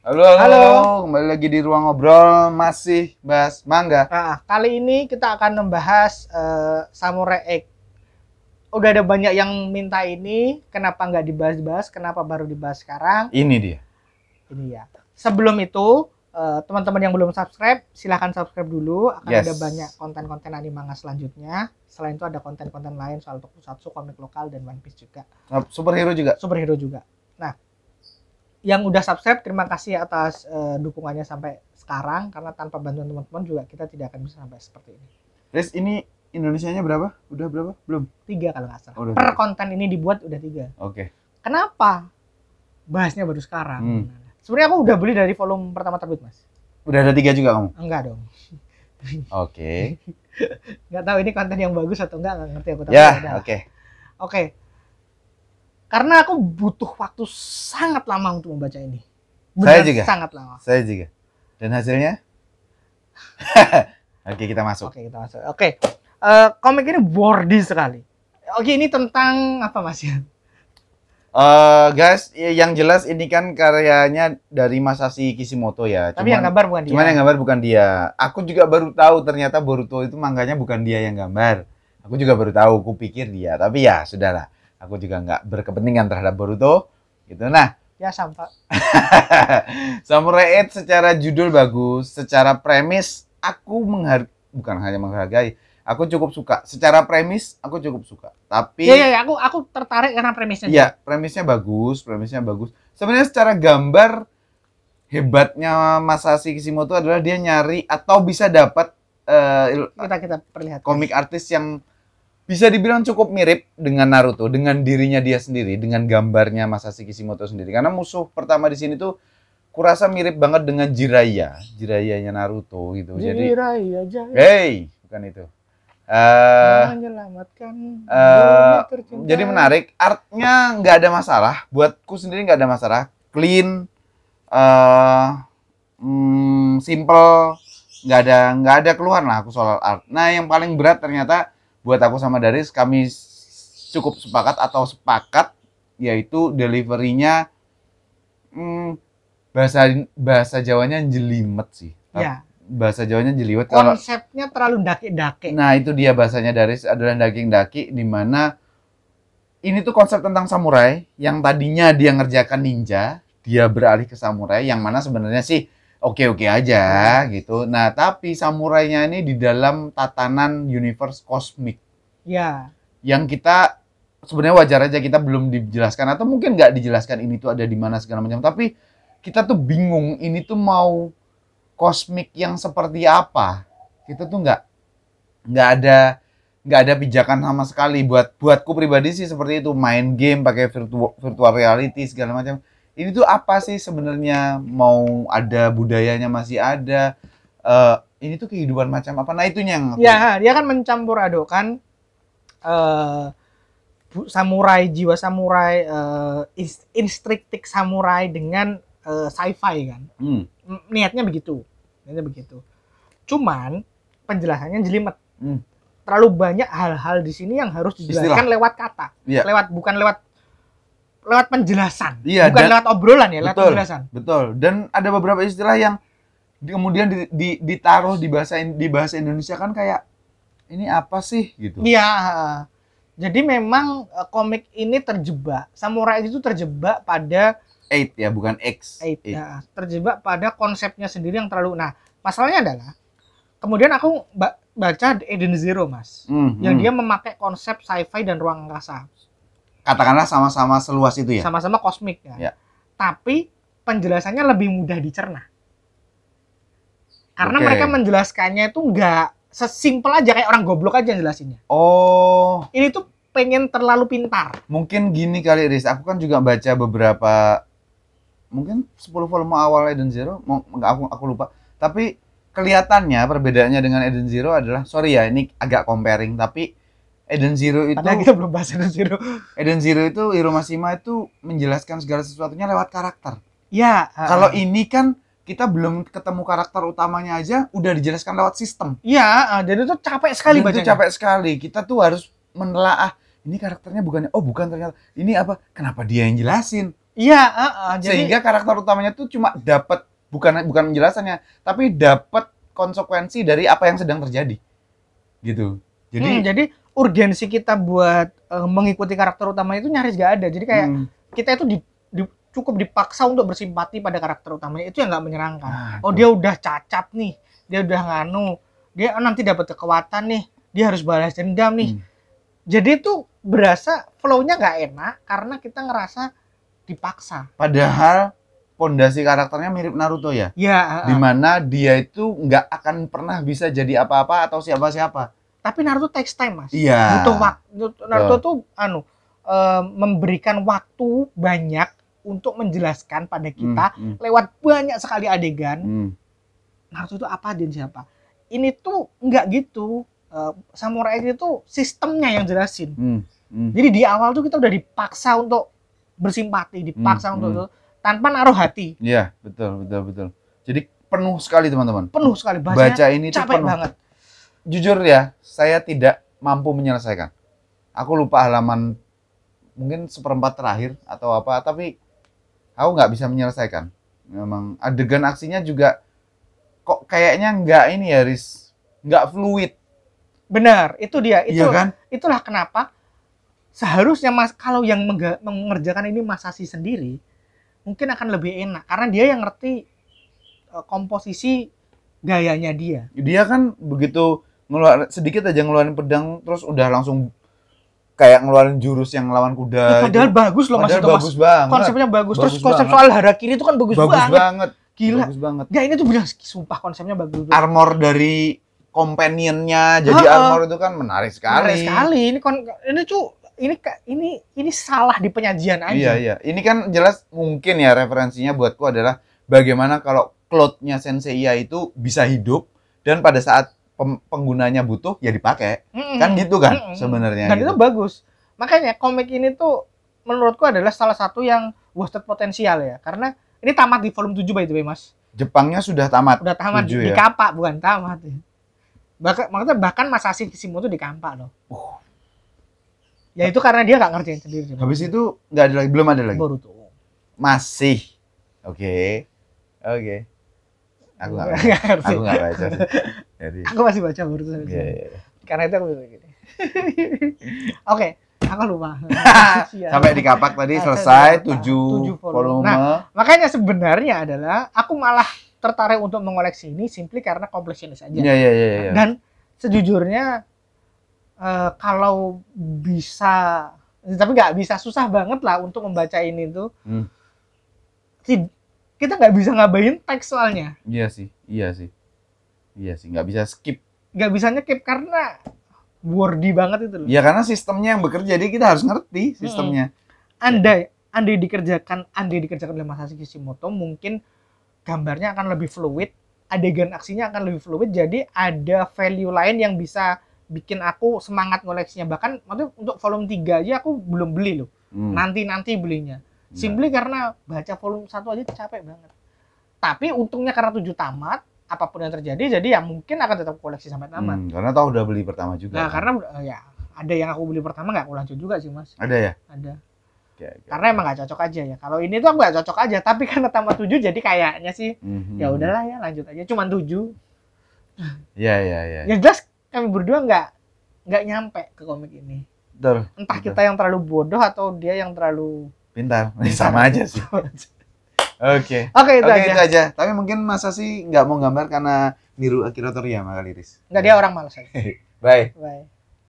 Halo, halo, halo, kembali lagi di ruang ngobrol masih bahas mangga Nah, kali ini kita akan membahas uh, Samurai X. Udah ada banyak yang minta ini, kenapa nggak dibahas-bahas? Kenapa baru dibahas sekarang? Ini dia. Ini ya. Sebelum itu, eh, teman-teman uh, yang belum subscribe, silahkan subscribe dulu. Akan yes. ada banyak konten-konten anime manga selanjutnya. Selain itu ada konten-konten lain soal tokusatsu, komik lokal, dan One Piece juga. Nah, superhero juga. Superhero juga. Nah, yang udah subscribe terima kasih atas uh, dukungannya sampai sekarang karena tanpa bantuan teman-teman juga kita tidak akan bisa sampai seperti ini. Res ini Indonesia-nya berapa? Udah berapa? Belum? Tiga kalau nggak salah. Oh, per tiga. konten ini dibuat udah tiga. Oke. Okay. Kenapa? Bahasnya baru sekarang. Hmm. Sebenarnya aku udah beli dari volume pertama terbit mas. Udah ada tiga juga kamu? Enggak dong. Oke. Okay. nggak tahu ini konten yang bagus atau enggak nggak ngerti aku. Ya, oke. Oke. Karena aku butuh waktu sangat lama untuk membaca ini. Benar, saya juga. Sangat lama. Saya juga. Dan hasilnya? Oke, kita masuk. Oke, kita masuk. Oke. Uh, komik ini wordy sekali. Oke, ini tentang apa Mas eh, ya? Uh, guys, yang jelas ini kan karyanya dari Masashi Kishimoto ya. Tapi cuman, yang gambar bukan dia. Cuman yang gambar bukan dia. Aku juga baru tahu ternyata Boruto itu mangganya bukan dia yang gambar. Aku juga baru tahu, Kupikir dia. Tapi ya, sudahlah aku juga nggak berkepentingan terhadap Boruto gitu nah ya sampah Samurai 8 secara judul bagus secara premis aku menghar bukan hanya menghargai aku cukup suka secara premis aku cukup suka tapi ya, ya, ya aku aku tertarik karena premisnya ya premisnya bagus premisnya bagus sebenarnya secara gambar hebatnya Masashi Kishimoto adalah dia nyari atau bisa dapat uh, kita kita perlihatkan komik artis yang bisa dibilang cukup mirip dengan Naruto, dengan dirinya dia sendiri, dengan gambarnya Masashi Kishimoto sendiri. Karena musuh pertama di sini tuh kurasa mirip banget dengan Jiraiya, jirayanya Naruto gitu. Jadi Jiraiya, Jiraiya. Hey, bukan itu. Uh, menyelamatkan uh, jadi menarik artnya nggak ada masalah buatku sendiri nggak ada masalah clean uh, mm, simple nggak ada nggak ada keluhan lah aku soal art nah yang paling berat ternyata buat aku sama Daris kami cukup sepakat atau sepakat yaitu deliverynya hmm, bahasa bahasa Jawanya jelimet sih. Ya. Bahasa Jawanya jelimet. Konsepnya kalau, terlalu daki-daki. Nah itu dia bahasanya Daris adalah daging-daki di mana ini tuh konsep tentang samurai yang tadinya dia ngerjakan ninja, dia beralih ke samurai yang mana sebenarnya sih oke-oke aja gitu. Nah, tapi samurainya ini di dalam tatanan universe kosmik. Ya. Yang kita sebenarnya wajar aja kita belum dijelaskan atau mungkin nggak dijelaskan ini tuh ada di mana segala macam. Tapi kita tuh bingung ini tuh mau kosmik yang seperti apa. Kita tuh nggak nggak ada nggak ada pijakan sama sekali buat buatku pribadi sih seperti itu main game pakai virtual virtual reality segala macam ini tuh apa sih sebenarnya mau ada budayanya masih ada uh, ini tuh kehidupan macam apa nah itunya yang ya dia kan mencampur adukan uh, eh, samurai jiwa samurai uh, instriktik samurai dengan uh, sci-fi kan hmm. niatnya begitu niatnya begitu cuman penjelasannya jelimet hmm. terlalu banyak hal-hal di sini yang harus dijelaskan Istilah. lewat kata ya. lewat bukan lewat lewat penjelasan, iya, bukan dan, lewat obrolan ya, lewat betul, penjelasan. Betul. Dan ada beberapa istilah yang kemudian di, di, ditaruh di bahasa di bahasa Indonesia kan kayak ini apa sih gitu. Iya. Jadi memang eh, komik ini terjebak, samurai itu terjebak pada eight ya, bukan X. Eight, eight. Ya, terjebak pada konsepnya sendiri yang terlalu. Nah, masalahnya adalah kemudian aku baca Eden Zero mas, mm -hmm. yang hmm. dia memakai konsep sci-fi dan ruang angkasa katakanlah sama-sama seluas itu ya. Sama-sama kosmik ya. ya. Tapi penjelasannya lebih mudah dicerna. Karena okay. mereka menjelaskannya itu nggak sesimpel aja kayak orang goblok aja jelasinnya. Oh. Ini tuh pengen terlalu pintar. Mungkin gini kali Riz, aku kan juga baca beberapa mungkin 10 volume awal Eden Zero, enggak aku aku lupa. Tapi kelihatannya perbedaannya dengan Eden Zero adalah sorry ya ini agak comparing tapi Eden Zero itu Padahal kita belum bahas Eden Zero. Eden Zero itu Masima itu menjelaskan segala sesuatunya lewat karakter. Ya. Uh, ini kan kita belum ketemu karakter utamanya aja udah dijelaskan lewat sistem. Iya, uh, eh, jadi itu capek sekali baca. Itu capek sekali. Kita tuh harus menelaah ini karakternya bukannya oh bukan ternyata ini apa kenapa dia yang jelasin? Iya, uh, uh, jadi karakter utamanya tuh cuma dapat bukan bukan penjelasannya, tapi dapat konsekuensi dari apa yang sedang terjadi. Gitu. Jadi hmm, jadi urgensi kita buat uh, mengikuti karakter utama itu nyaris gak ada. Jadi kayak hmm. kita itu di, di, cukup dipaksa untuk bersimpati pada karakter utamanya itu yang gak menyenangkan. Nah, oh dia udah cacat nih, dia udah nganu, dia oh, nanti dapat kekuatan nih, dia harus balas dendam nih. Hmm. Jadi itu berasa flow-nya nggak enak karena kita ngerasa dipaksa. Padahal pondasi karakternya mirip Naruto ya. ya Uh, uh. Dimana dia itu nggak akan pernah bisa jadi apa-apa atau siapa-siapa tapi Naruto takes time, Mas. Iya. Butuh waktu. Naruto oh. tuh anu uh, memberikan waktu banyak untuk menjelaskan pada hmm, kita mm, mm. lewat banyak sekali adegan. Mm. Naruto itu apa dan siapa? Ini tuh nggak gitu. Uh, samurai itu sistemnya yang jelasin. Mm, mm. Jadi di awal tuh kita udah dipaksa untuk bersimpati, dipaksa mm, untuk mm. tanpa naruh hati. Iya, betul, betul, betul. Jadi penuh sekali teman-teman. Penuh sekali bahasanya. Baca ini capek tuh penuh. banget jujur ya, saya tidak mampu menyelesaikan. Aku lupa halaman mungkin seperempat terakhir atau apa, tapi aku nggak bisa menyelesaikan. Memang adegan aksinya juga kok kayaknya nggak ini ya, Riz. Nggak fluid. Benar, itu dia. Itu, iya kan? Itulah kenapa seharusnya mas kalau yang mengerjakan ini Mas masasi sendiri mungkin akan lebih enak karena dia yang ngerti e, komposisi gayanya dia. Dia kan begitu ngeluarin sedikit aja ngeluarin pedang terus udah langsung kayak ngeluarin jurus yang lawan kuda. Ya, padahal gitu. bagus loh padahal Mas bagus Banget. Konsepnya bagus. bagus Terus konsep banget. soal kiri itu kan bagus, bagus banget. banget. Gila. Bagus banget. Gak ini tuh punya sumpah konsepnya bagus. Banget. Armor dari companionnya jadi uh, armor itu kan menarik sekali. Menarik sekali. Ini kon ini tuh ini ini ini salah di penyajian aja. Iya iya. Ini kan jelas mungkin ya referensinya buatku adalah bagaimana kalau cloud-nya Senseiya itu bisa hidup dan pada saat penggunanya butuh ya dipakai mm-hmm. kan gitu kan mm-hmm. sebenarnya dan gitu. itu bagus makanya komik ini tuh menurutku adalah salah satu yang wasted potensial ya karena ini tamat di volume 7 by the way mas Jepangnya sudah tamat sudah tamat 7, di, ya? di bukan tamat ya. bahkan maksudnya bahkan Masashi tuh di kapak loh uh. ya itu karena dia nggak ngerjain sendiri habis itu nggak ada lagi belum ada lagi tuh masih oke okay. oke okay. Aku nggak baca. aku gak baca. Sih. Jadi. Aku masih baca baru tuh. Iya, iya, iya. Karena itu aku bilang gini. Oke. Aku lupa. Sampai di kapak tadi nah, selesai tujuh volume. Nah, makanya sebenarnya adalah aku malah tertarik untuk mengoleksi ini simply karena completionist aja. Iya, iya, iya. iya. Dan sejujurnya uh, kalau bisa tapi nggak bisa susah banget lah untuk membaca ini tuh hmm kita nggak bisa ngabain teks soalnya. Iya sih, iya sih, iya sih, nggak bisa skip. Nggak bisa nyekip karena wordy banget itu loh. Ya karena sistemnya yang bekerja, jadi kita harus ngerti hmm. sistemnya. Hmm. Andai, andai dikerjakan, andai dikerjakan oleh Masashi Kishimoto, mungkin gambarnya akan lebih fluid, adegan aksinya akan lebih fluid, jadi ada value lain yang bisa bikin aku semangat ngoleksinya. Bahkan maksudnya untuk volume 3 aja aku belum beli loh. Hmm. Nanti-nanti belinya Simply karena baca volume satu aja capek banget. Tapi untungnya karena tujuh tamat, apapun yang terjadi, jadi ya mungkin akan tetap koleksi sampai tamat. Hmm, karena tau udah beli pertama juga. Nah, kan? karena ya ada yang aku beli pertama nggak aku lanjut juga sih mas. Ada ya? Ada. Karena emang gak cocok aja ya. Kalau ini tuh aku nggak cocok aja, tapi karena tamat tujuh jadi kayaknya sih mm-hmm. ya udahlah ya lanjut aja. Cuman tujuh. Iya iya iya. Ya jelas kami berdua nggak nggak nyampe ke komik ini. Entah kita yang terlalu bodoh atau dia yang terlalu Pintar. ini Sama aja sih. Oke. Oke okay, itu, okay, aja. itu aja. Tapi mungkin masa sih nggak mau gambar karena niru Akira Toriyama kali, Riz. dia orang malas aja. Bye. Bye.